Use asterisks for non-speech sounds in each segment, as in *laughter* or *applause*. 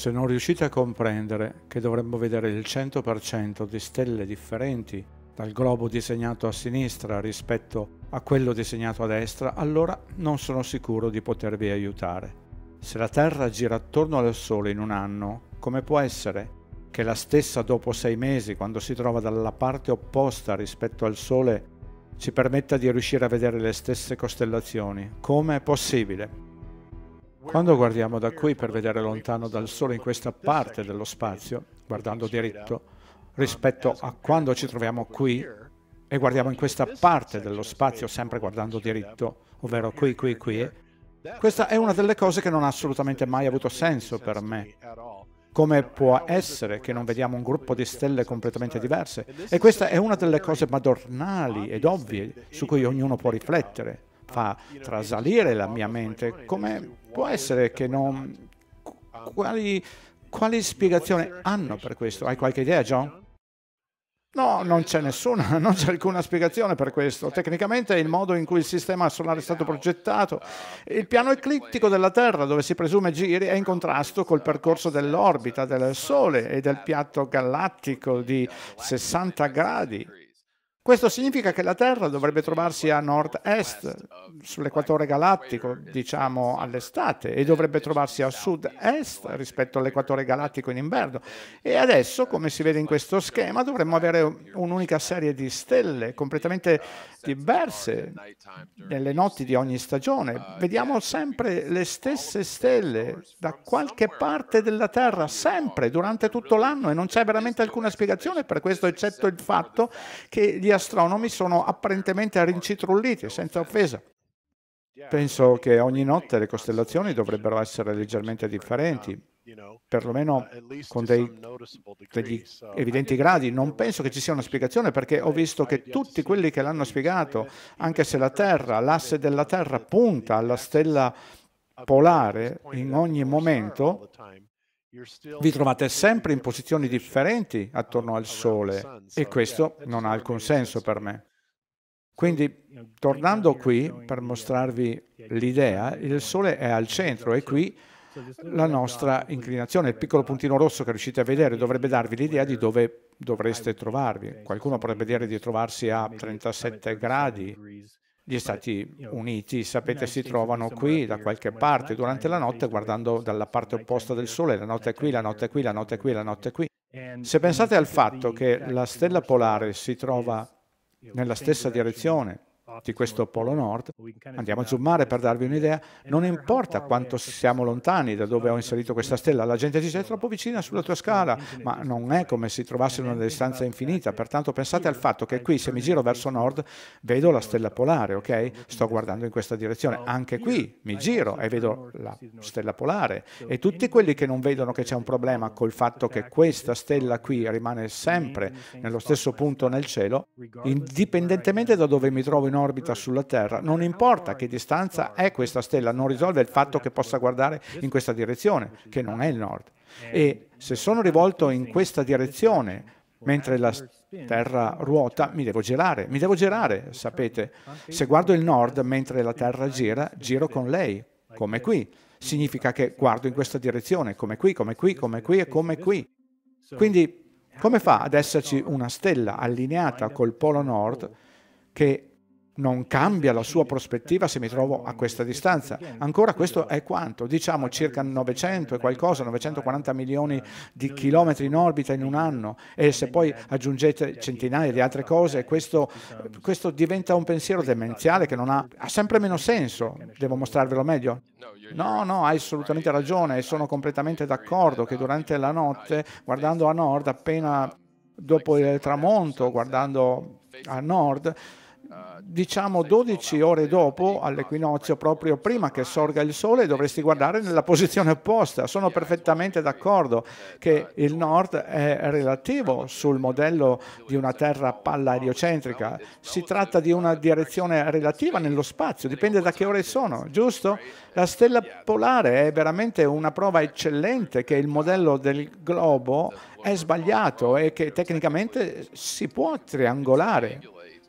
Se non riuscite a comprendere che dovremmo vedere il 100% di stelle differenti dal globo disegnato a sinistra rispetto a quello disegnato a destra, allora non sono sicuro di potervi aiutare. Se la Terra gira attorno al Sole in un anno, come può essere che la stessa dopo sei mesi, quando si trova dalla parte opposta rispetto al Sole, ci permetta di riuscire a vedere le stesse costellazioni? Come è possibile? Quando guardiamo da qui per vedere lontano dal Sole in questa parte dello spazio, guardando diritto, rispetto a quando ci troviamo qui e guardiamo in questa parte dello spazio, sempre guardando diritto, ovvero qui, qui, qui, questa è una delle cose che non ha assolutamente mai avuto senso per me. Come può essere che non vediamo un gruppo di stelle completamente diverse? E questa è una delle cose madornali ed ovvie su cui ognuno può riflettere fa trasalire la mia mente. Come può essere che non... Quali, quali spiegazioni hanno per questo? Hai qualche idea, John? No, non c'è nessuna, *laughs* non c'è alcuna spiegazione per questo. Tecnicamente è il modo in cui il sistema solare è stato progettato. Il piano eclittico della Terra, dove si presume giri, è in contrasto col percorso dell'orbita del Sole e del piatto galattico di 60 gradi questo significa che la Terra dovrebbe trovarsi a nord-est sull'equatore galattico, diciamo all'estate, e dovrebbe trovarsi a sud-est rispetto all'equatore galattico in inverno. E adesso, come si vede in questo schema, dovremmo avere un'unica serie di stelle completamente diverse nelle notti di ogni stagione. Vediamo sempre le stesse stelle da qualche parte della Terra, sempre, durante tutto l'anno, e non c'è veramente alcuna spiegazione per questo, eccetto il fatto che gli astronomi sono apparentemente rincitrulliti, senza offesa. Penso che ogni notte le costellazioni dovrebbero essere leggermente differenti, perlomeno con dei, degli evidenti gradi. Non penso che ci sia una spiegazione perché ho visto che tutti quelli che l'hanno spiegato, anche se la Terra, l'asse della Terra punta alla stella polare in ogni momento, vi trovate sempre in posizioni differenti attorno al Sole e questo non ha alcun senso per me. Quindi, tornando qui per uh, mostrarvi l'idea, il Sole è al centro e qui la nostra inclinazione, il piccolo puntino rosso che riuscite a vedere dovrebbe darvi l'idea di dove dovreste trovarvi. Qualcuno potrebbe dire di trovarsi a 37 gradi gli Stati Uniti, sapete, si trovano qui da qualche parte durante la notte guardando dalla parte opposta del Sole, la notte è qui, la notte è qui, la notte è qui, la notte è qui. Se pensate al fatto che la stella polare si trova nella stessa direzione di questo Polo Nord, andiamo a zoomare per darvi un'idea, non importa quanto siamo lontani da dove ho inserito questa stella, la gente dice è troppo vicina sulla tua scala, ma non è come se si trovasse in una distanza infinita, pertanto pensate al fatto che qui se mi giro verso nord vedo la stella polare, ok? Sto guardando in questa direzione, anche qui mi giro e vedo la stella polare e tutti quelli che non vedono che c'è un problema col fatto che questa stella qui rimane sempre nello stesso punto nel cielo, indipendentemente da dove mi trovo in ordine, orbita sulla Terra, non importa che distanza è questa stella, non risolve il fatto che possa guardare in questa direzione, che non è il nord. E se sono rivolto in questa direzione, mentre la Terra ruota, mi devo girare, mi devo girare, sapete. Se guardo il nord mentre la Terra gira, giro con lei, come qui. Significa che guardo in questa direzione, come qui, come qui, come qui e come qui. Quindi come fa ad esserci una stella allineata col polo nord che non cambia la sua prospettiva se mi trovo a questa distanza. Ancora questo è quanto? Diciamo circa 900 e qualcosa, 940 milioni di chilometri in orbita in un anno e se poi aggiungete centinaia di altre cose, questo, questo diventa un pensiero demenziale che non ha, ha sempre meno senso. Devo mostrarvelo meglio? No, no, hai assolutamente ragione e sono completamente d'accordo che durante la notte, guardando a nord, appena dopo il tramonto, guardando a nord, diciamo 12 ore dopo all'equinozio, proprio prima che sorga il sole, dovresti guardare nella posizione opposta. Sono perfettamente d'accordo eh, che il nord è relativo sul modello di una terra palla eriocentrica. Si tratta di una direzione relativa nello spazio, dipende da che ore sono, giusto? La stella polare è veramente una prova eccellente che il modello del globo è sbagliato e che tecnicamente si può triangolare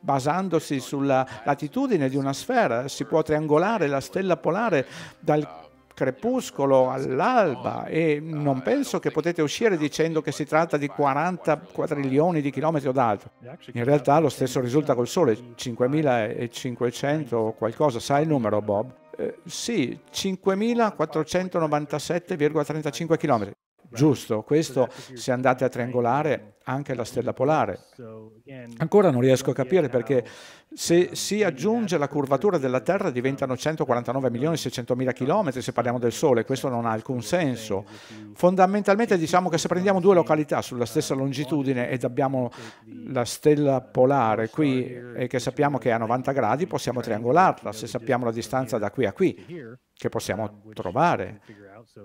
basandosi sulla latitudine di una sfera, si può triangolare la stella polare dal crepuscolo all'alba e non penso che potete uscire dicendo che si tratta di 40 quadrilioni di chilometri o d'altro. In realtà lo stesso risulta col Sole, 5500 o qualcosa, sai il numero Bob? Eh, sì, 5497,35 km giusto, questo se andate a triangolare anche la stella polare. Ancora non riesco a capire perché se um, si aggiunge la curvatura della Terra diventano 149.600.000 km se parliamo del Sole, questo non ha alcun senso. Fondamentalmente diciamo che se prendiamo due località sulla stessa uh, longitudine ed abbiamo la stella uh, polare qui e che sappiamo che è a 90 gradi possiamo triangolarla se sappiamo la distanza da qui a qui che possiamo trovare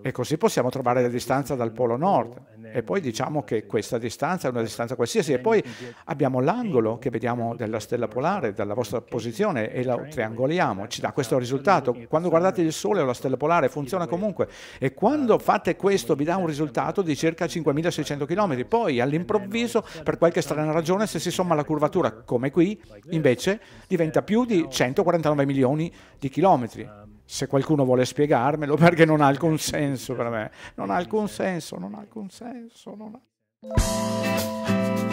e così possiamo trovare la distanza dal polo nord e poi diciamo che questa distanza è una distanza qualsiasi e poi abbiamo l'angolo che vediamo della stella polare dalla vostra posizione e la triangoliamo, ci dà questo risultato. Quando guardate il sole o la stella polare funziona comunque e quando fate questo vi dà un risultato di circa 5600 km, poi all'improvviso per qualche strana ragione se si somma la curvatura come qui invece diventa più di 149 milioni di chilometri se qualcuno vuole spiegarmelo, *laughs* perché non ha alcun senso per me. Non ha alcun senso, non ha alcun senso. Non ha...